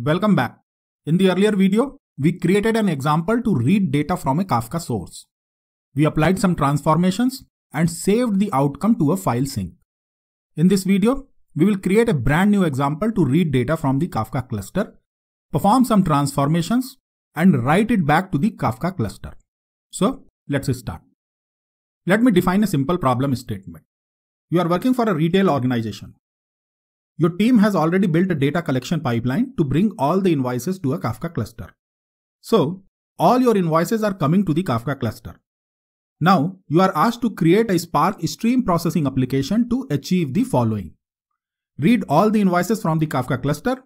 Welcome back. In the earlier video, we created an example to read data from a Kafka source. We applied some transformations and saved the outcome to a file sync. In this video, we will create a brand new example to read data from the Kafka cluster, perform some transformations, and write it back to the Kafka cluster. So let's start. Let me define a simple problem statement. You are working for a retail organization. Your team has already built a data collection pipeline to bring all the invoices to a Kafka cluster. So, all your invoices are coming to the Kafka cluster. Now, you are asked to create a Spark stream processing application to achieve the following. Read all the invoices from the Kafka cluster,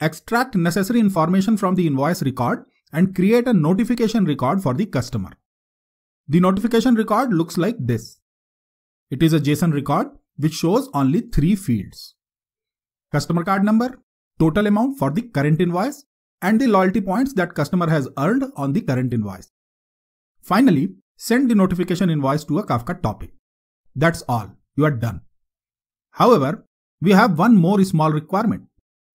extract necessary information from the invoice record, and create a notification record for the customer. The notification record looks like this. It is a JSON record which shows only three fields customer card number, total amount for the current invoice, and the loyalty points that customer has earned on the current invoice. Finally, send the notification invoice to a Kafka topic. That's all, you are done. However, we have one more small requirement.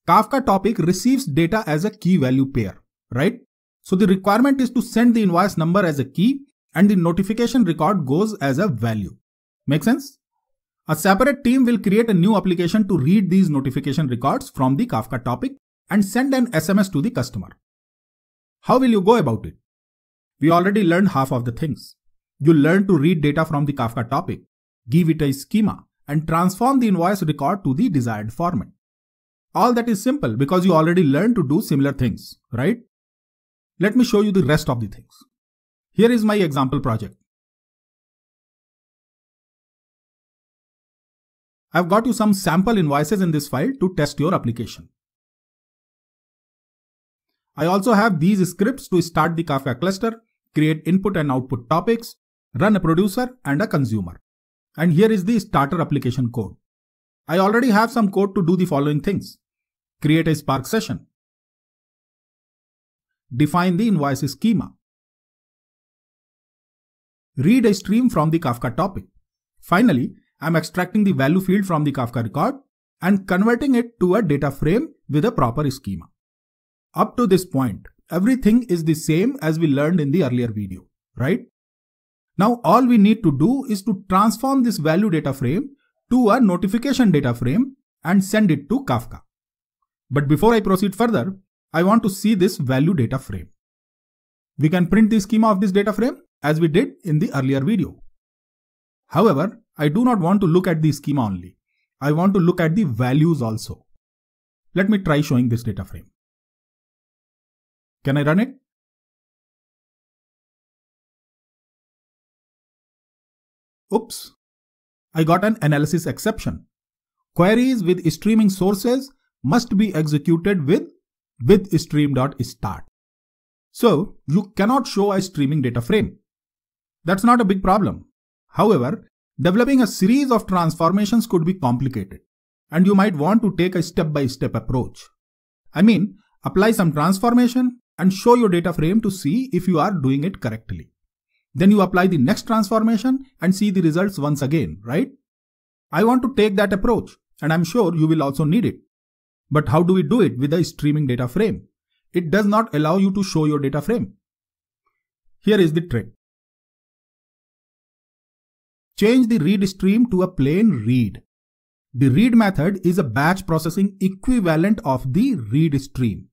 Kafka topic receives data as a key value pair, right? So the requirement is to send the invoice number as a key and the notification record goes as a value. Make sense? A separate team will create a new application to read these notification records from the Kafka topic and send an SMS to the customer. How will you go about it? We already learned half of the things. You learned to read data from the Kafka topic, give it a schema, and transform the invoice record to the desired format. All that is simple because you already learned to do similar things, right? Let me show you the rest of the things. Here is my example project. I've got you some sample invoices in this file to test your application. I also have these scripts to start the Kafka cluster, create input and output topics, run a producer and a consumer. And here is the starter application code. I already have some code to do the following things. Create a Spark session. Define the invoice schema. Read a stream from the Kafka topic. Finally, I'm extracting the value field from the Kafka record and converting it to a data frame with a proper schema. Up to this point, everything is the same as we learned in the earlier video, right? Now all we need to do is to transform this value data frame to a notification data frame and send it to Kafka. But before I proceed further, I want to see this value data frame. We can print the schema of this data frame as we did in the earlier video. However, I do not want to look at the schema only. I want to look at the values also. Let me try showing this data frame. Can I run it? Oops, I got an analysis exception. Queries with streaming sources must be executed with with stream.start. So you cannot show a streaming data frame. That's not a big problem. However, Developing a series of transformations could be complicated, and you might want to take a step by step approach. I mean, apply some transformation and show your data frame to see if you are doing it correctly. Then you apply the next transformation and see the results once again, right? I want to take that approach, and I'm sure you will also need it. But how do we do it with a streaming data frame? It does not allow you to show your data frame. Here is the trick change the read stream to a plain read. The read method is a batch processing equivalent of the read stream.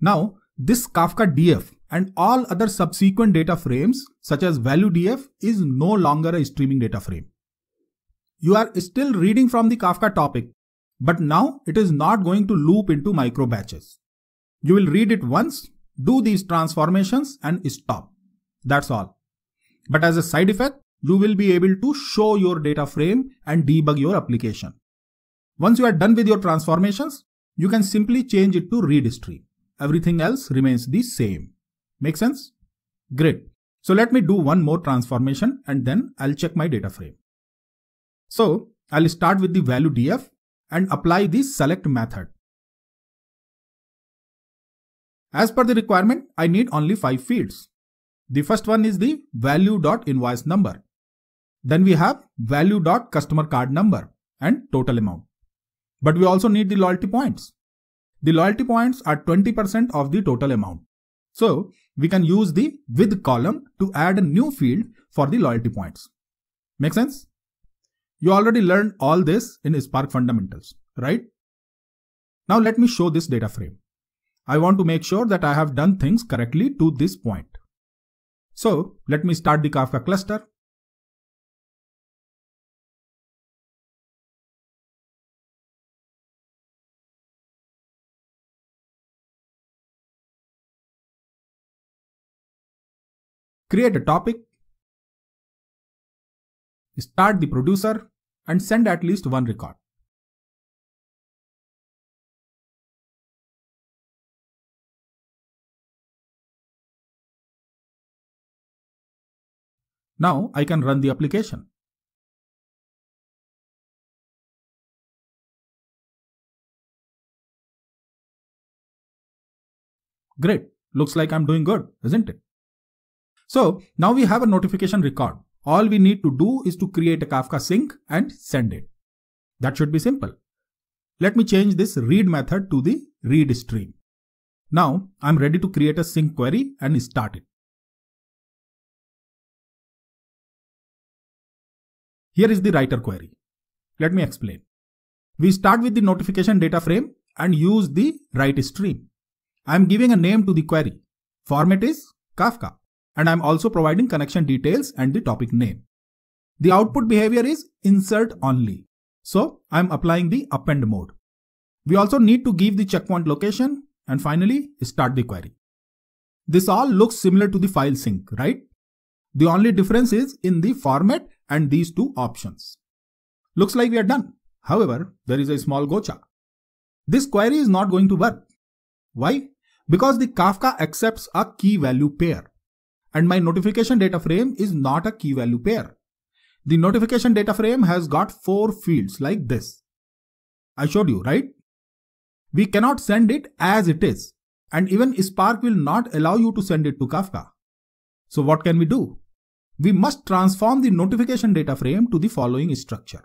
Now, this Kafka DF and all other subsequent data frames such as value df is no longer a streaming data frame. You are still reading from the Kafka topic, but now it is not going to loop into micro batches. You will read it once, do these transformations and stop. That's all. But as a side effect, you will be able to show your data frame and debug your application. Once you are done with your transformations, you can simply change it to read history. Everything else remains the same. Make sense? Great. So let me do one more transformation and then I'll check my data frame. So I'll start with the value df and apply the select method. As per the requirement, I need only 5 fields. The first one is the value.invoice number. Then we have value dot customer card number and total amount. But we also need the loyalty points. The loyalty points are 20% of the total amount. So we can use the with column to add a new field for the loyalty points. Make sense? You already learned all this in Spark fundamentals, right? Now let me show this data frame. I want to make sure that I have done things correctly to this point. So let me start the Kafka cluster create a topic, start the producer and send at least one record. Now I can run the application. Great, looks like I'm doing good, isn't it? So now we have a notification record. All we need to do is to create a Kafka sync and send it. That should be simple. Let me change this read method to the read stream. Now I'm ready to create a sync query and start it. Here is the writer query. Let me explain. We start with the notification data frame and use the write stream. I am giving a name to the query. Format is Kafka and I'm also providing connection details and the topic name. The output behavior is insert only. So I'm applying the append mode. We also need to give the checkpoint location and finally start the query. This all looks similar to the file sync, right? The only difference is in the format and these two options. Looks like we are done. However, there is a small gocha. This query is not going to work. Why? Because the Kafka accepts a key value pair and my notification data frame is not a key value pair. The notification data frame has got four fields like this. I showed you, right? We cannot send it as it is and even Spark will not allow you to send it to Kafka. So what can we do? We must transform the notification data frame to the following structure.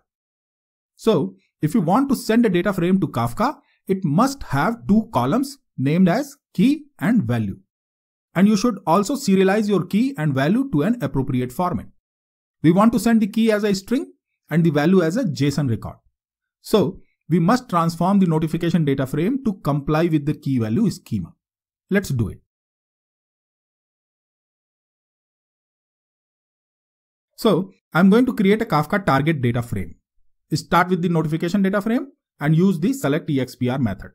So if you want to send a data frame to Kafka, it must have two columns named as key and value. And you should also serialize your key and value to an appropriate format. We want to send the key as a string and the value as a JSON record. So we must transform the notification data frame to comply with the key value schema. Let's do it. So I'm going to create a Kafka target data frame. Start with the notification data frame and use the select expr method.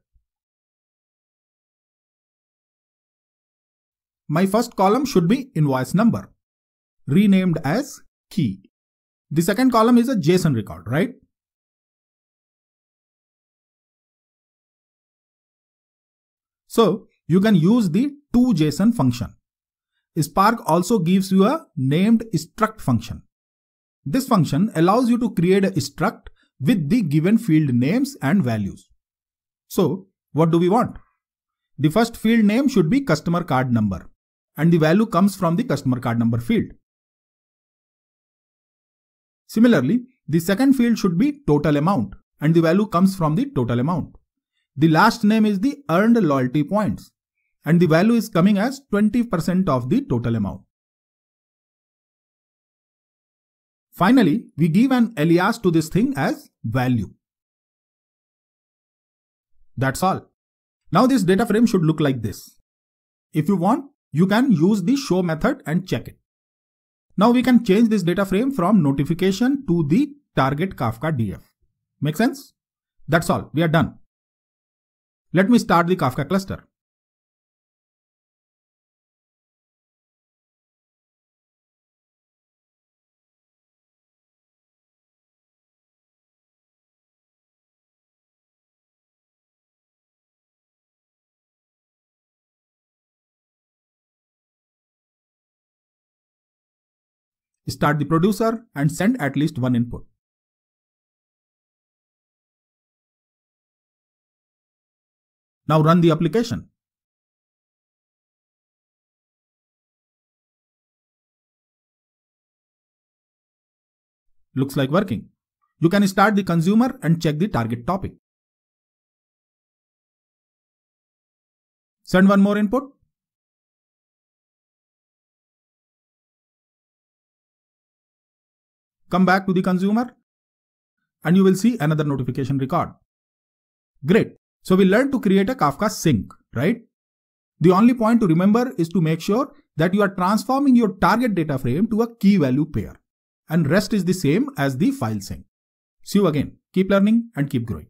My first column should be invoice number, renamed as key. The second column is a JSON record, right? So you can use the toJSON function. Spark also gives you a named struct function. This function allows you to create a struct with the given field names and values. So what do we want? The first field name should be customer card number and the value comes from the customer card number field. Similarly, the second field should be total amount and the value comes from the total amount. The last name is the earned loyalty points and the value is coming as 20% of the total amount. Finally, we give an alias to this thing as value. That's all. Now this data frame should look like this. If you want, you can use the show method and check it. Now we can change this data frame from notification to the target Kafka DF. Make sense? That's all. We are done. Let me start the Kafka cluster. Start the producer and send at least one input. Now run the application. Looks like working. You can start the consumer and check the target topic. Send one more input Come back to the consumer and you will see another notification record. Great. So we learned to create a Kafka sync, right? The only point to remember is to make sure that you are transforming your target data frame to a key value pair and rest is the same as the file sync. See you again. Keep learning and keep growing.